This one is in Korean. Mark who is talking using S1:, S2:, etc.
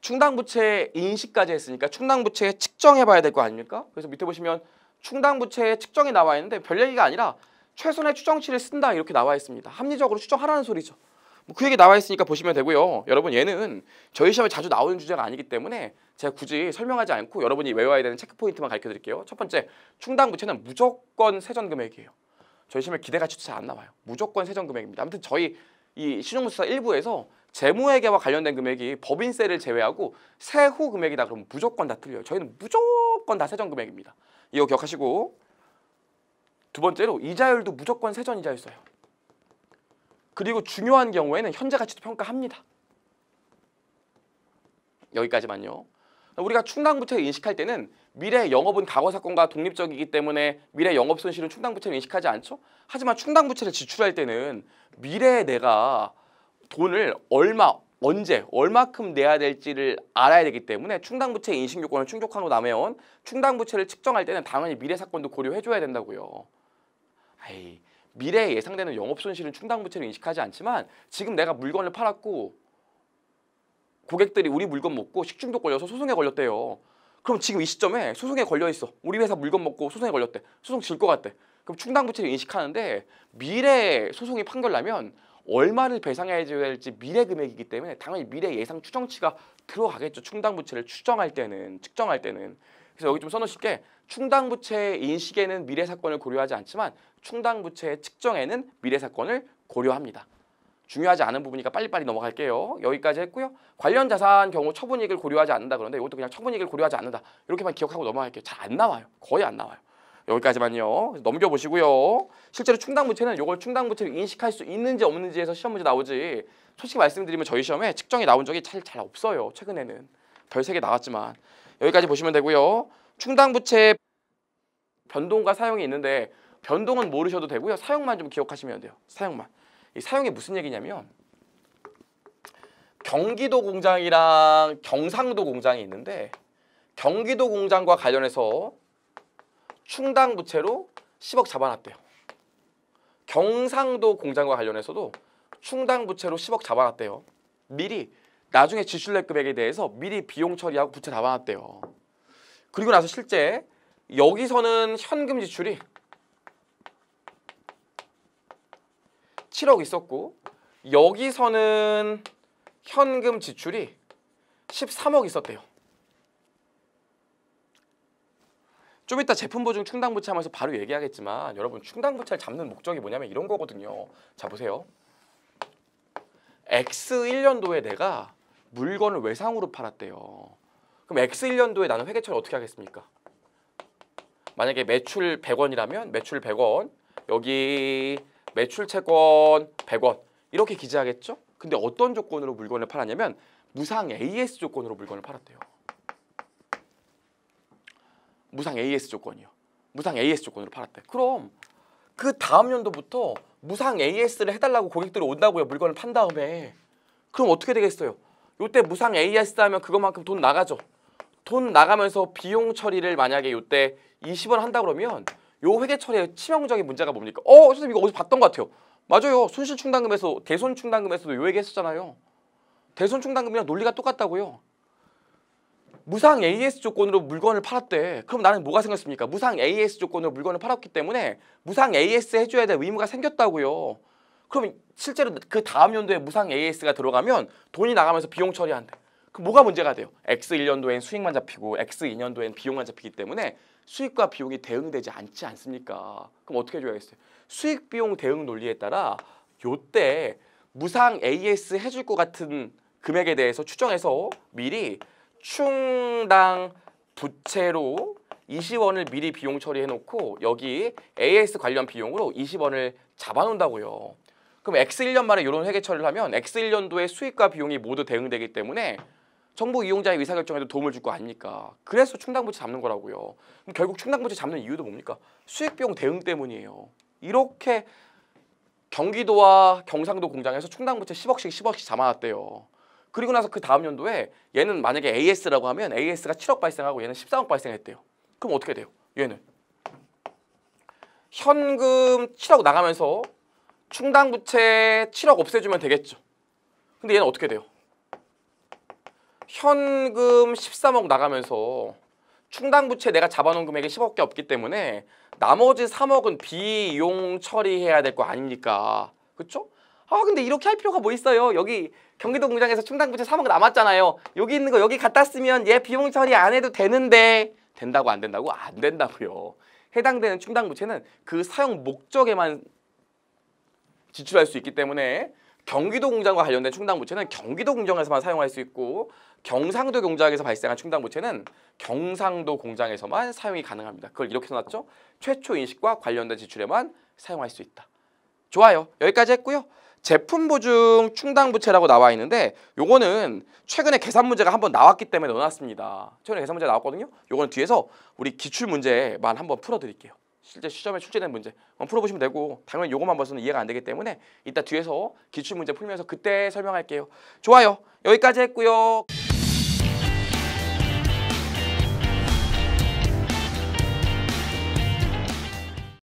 S1: 충당부채 인식까지 했으니까 충당부채 측정해봐야 될 거 아닙니까? 그래서 밑에 보시면 충당부채 측정이 나와 있는데 별 얘기가 아니라 최선의 추정치를 쓴다 이렇게 나와 있습니다. 합리적으로 추정하라는 소리죠. 뭐그 얘기 나와 있으니까 보시면 되고요. 여러분 얘는 저희 시험에 자주 나오는 주제가 아니기 때문에 제가 굳이 설명하지 않고 여러분이 외워야 되는 체크포인트만 가르쳐드릴게요. 첫 번째, 충당부채는 무조건 세전금액이에요. 저희 시험에 기대가치도 잘안 나와요. 무조건 세전금액입니다. 아무튼 저희 이 신용부수사 일부에서 재무회계와 관련된 금액이 법인세를 제외하고 세후 금액이다 그러면 무조건 다 틀려요. 저희는 무조건 다 세전 금액입니다. 이거 기억하시고 두 번째로 이자율도 무조건 세전 이자율 어요 그리고 중요한 경우에는 현재 가치도 평가합니다. 여기까지만요. 우리가 충당부채를 인식할 때는 미래 영업은 과거 사건과 독립적이기 때문에 미래 영업 손실은 충당부채를 인식하지 않죠. 하지만 충당부채를 지출할 때는 미래에 내가 돈을 얼마 언제 얼마큼 내야 될지를 알아야 되기 때문에 충당부채 인식 요건을 충족한 후 남해온 충당부채를 측정할 때는 당연히 미래 사건도 고려해줘야 된다고요. 에이, 미래에 예상되는 영업 손실은 충당부채를 인식하지 않지만 지금 내가 물건을 팔았고 고객들이 우리 물건 먹고 식중독 걸려서 소송에 걸렸대요. 그럼 지금 이 시점에 소송에 걸려 있어. 우리 회사 물건 먹고 소송에 걸렸대. 소송 질 것 같대. 그럼 충당부채를 인식하는데 미래 소송이 판결 나면 얼마를 배상해야 될지 미래 금액이기 때문에 당연히 미래 예상 추정치가 들어가겠죠. 충당부채를 추정할 때는 측정할 때는 그래서 여기 좀 써놓으실게 충당부채 인식에는 미래 사건을 고려하지 않지만 충당부채 측정에는 미래 사건을 고려합니다. 중요하지 않은 부분이니까 빨리빨리 넘어갈게요. 여기까지 했고요. 관련 자산 경우 처분이익을 고려하지 않는다 그런데 이것도 그냥 처분이익을 고려하지 않는다. 이렇게만 기억하고 넘어갈게요. 잘 안 나와요. 거의 안 나와요. 여기까지만요. 넘겨보시고요. 실제로 충당부채는 이걸 충당부채를 인식할 수 있는지 없는지에서 시험 문제 나오지 솔직히 말씀드리면 저희 시험에 측정이 나온 적이 잘, 잘 없어요. 최근에는. 별 세 개 나왔지만 여기까지 보시면 되고요. 충당부채 변동과 사용이 있는데 변동은 모르셔도 되고요. 사용만 좀 기억하시면 돼요. 사용만. 이 사용이 무슨 얘기냐면 경기도 공장이랑 경상도 공장이 있는데 경기도 공장과 관련해서 충당 부채로 10억 잡아놨대요. 경상도 공장과 관련해서도 충당 부채로 10억 잡아놨대요. 미리 나중에 지출낼 금액에 대해서 미리 비용 처리하고 부채 잡아놨대요. 그리고 나서 실제 여기서는 현금 지출이 17억 있었고 여기서는 현금 지출이 13억 있었대요. 좀 이따 제품 보증 충당 부채하면서 바로 얘기하겠지만 여러분 충당 부채를 잡는 목적이 뭐냐면 이런 거거든요. 자 보세요. X1년도에 내가 물건을 외상으로 팔았대요. 그럼 X1년도에 나는 회계 처리 어떻게 하겠습니까? 만약에 매출 100원이라면 매출 100원 여기 매출 채권 100원 이렇게 기재하겠죠? 근데 어떤 조건으로 물건을 팔았냐면 무상 AS 조건으로 물건을 팔았대요. 무상 AS 조건이요. 무상 AS 조건으로 팔았대. 그럼 그 다음 연도부터 무상 AS를 해달라고 고객들이 온다고요. 물건을 판 다음에. 그럼 어떻게 되겠어요? 요때 무상 AS 하면 그것만큼 돈 나가죠. 돈 나가면서 비용 처리를 만약에 요때 20원 한다 그러면 요 회계 처리의 치명적인 문제가 뭡니까? 어, 선생님 이거 어디서 봤던 것 같아요. 맞아요. 손실 충당금에서 대손 충당금에서도 요 얘기 했었잖아요. 대손 충당금이랑 논리가 똑같다고요. 무상 AS 조건으로 물건을 팔았대. 그럼 나는 뭐가 생겼습니까? 무상 AS 조건으로 물건을 팔았기 때문에 무상 AS 해줘야 될 의무가 생겼다고요. 그럼 실제로 그 다음 연도에 무상 AS가 들어가면 돈이 나가면서 비용 처리한대. 그 뭐가 문제가 돼요? X1년도엔 수익만 잡히고 X2년도엔 비용만 잡히기 때문에 수익과 비용이 대응되지 않지 않습니까? 그럼 어떻게 해줘야겠어요? 수익 비용 대응 논리에 따라 요때 무상 AS 해줄 것 같은 금액에 대해서 추정해서 미리 충당 부채로 20원을 미리 비용 처리해놓고 여기 AS 관련 비용으로 20원을 잡아놓는다고요. 그럼 X1년 만에 이런 회계 처리를 하면 X1년도에 수익과 비용이 모두 대응되기 때문에 정부 이용자의 의사결정에도 도움을 줄 거 아닙니까? 그래서 충당부채 잡는 거라고요. 그럼 결국 충당부채 잡는 이유도 뭡니까? 수익비용 대응 때문이에요. 이렇게 경기도와 경상도 공장에서 충당부채 10억씩 10억씩 잡아놨대요. 그리고 나서 그 다음 연도에 얘는 만약에 AS라고 하면 AS가 7억 발생하고 얘는 1 4억 발생했대요. 그럼 어떻게 돼요? 얘는 현금 7억 나가면서 충당부채 7억 없애주면 되겠죠. 근데 얘는 어떻게 돼요? 현금 13억 나가면서 충당부채 내가 잡아놓은 금액이 10억밖에 없기 때문에 나머지 3억은 비용 처리해야 될 거 아닙니까? 그렇죠? 아 근데 이렇게 할 필요가 뭐 있어요? 여기 경기도 공장에서 충당부채 3억 남았잖아요. 여기 있는 거 여기 갖다 쓰면 얘 비용 처리 안 해도 되는데 된다고 안 된다고? 안 된다고요. 해당되는 충당부채는 그 사용 목적에만 지출할 수 있기 때문에 경기도 공장과 관련된 충당부채는 경기도 공장에서만 사용할 수 있고 경상도 공장에서 발생한 충당부채는 경상도 공장에서만 사용이 가능합니다. 그걸 이렇게 써놨죠. 최초 인식과 관련된 지출에만 사용할 수 있다. 좋아요. 여기까지 했고요. 제품 보증 충당부채라고 나와 있는데 요거는 최근에 계산 문제가 한번 나왔기 때문에 넣어놨습니다. 최근에 계산 문제 나왔거든요. 요거는 뒤에서 우리 기출 문제만 한번 풀어드릴게요. 실제 시점에 출제된 문제 풀어보시면 되고 당연히 요것만 봐서는 이해가 안 되기 때문에 이따 뒤에서 기출문제 풀면서 그때 설명할게요. 좋아요. 여기까지 했고요.